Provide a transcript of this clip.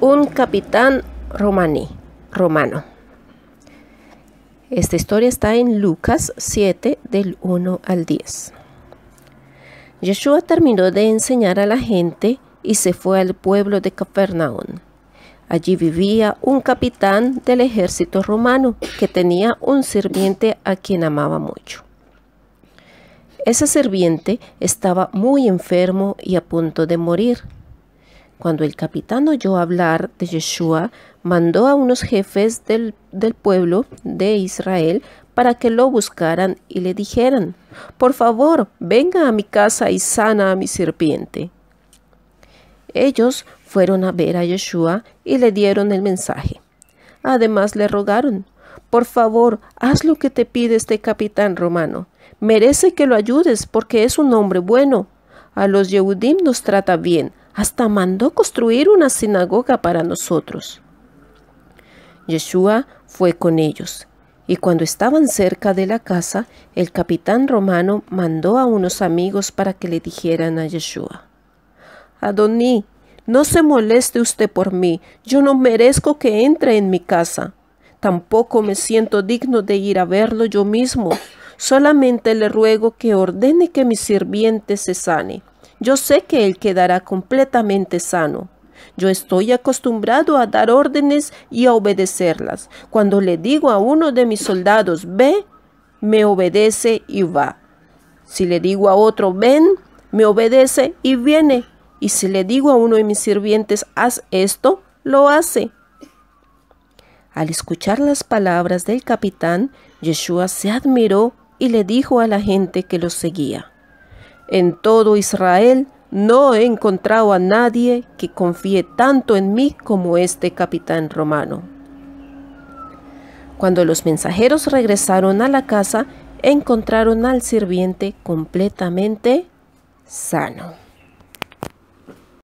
un capitán romaní, romano. Esta historia está en Lucas 7 del 1 al 10. Yeshua terminó de enseñar a la gente y se fue al pueblo de Capernaum. Allí vivía un capitán del ejército romano que tenía un sirviente a quien amaba mucho. Ese sirviente estaba muy enfermo y a punto de morir. Cuando el capitán oyó hablar de Yeshua, mandó a unos jefes del, pueblo de Israel para que lo buscaran y le dijeran, por favor, venga a mi casa y sana a mi serpiente. Ellos fueron a ver a Yeshua y le dieron el mensaje. Además le rogaron, por favor, haz lo que te pide este capitán romano. Merece que lo ayudes porque es un hombre bueno. A los Yehudim nos trata bien, hasta mandó construir una sinagoga para nosotros. Yeshua fue con ellos, y cuando estaban cerca de la casa, el capitán romano mandó a unos amigos para que le dijeran a Yeshua, Adoní, no se moleste usted por mí, yo no merezco que entre en mi casa. Tampoco me siento digno de ir a verlo yo mismo. Solamente le ruego que ordene que mi sirviente se sane. Yo sé que él quedará completamente sano. Yo estoy acostumbrado a dar órdenes y a obedecerlas. Cuando le digo a uno de mis soldados, ve, me obedece y va. Si le digo a otro, ven, me obedece y viene. Y si le digo a uno de mis sirvientes, haz esto, lo hace. Al escuchar las palabras del capitán, Yeshua se admiró y le dijo a la gente que lo seguía. En todo Israel no he encontrado a nadie que confíe tanto en mí como este capitán romano. Cuando los mensajeros regresaron a la casa, encontraron al sirviente completamente sano.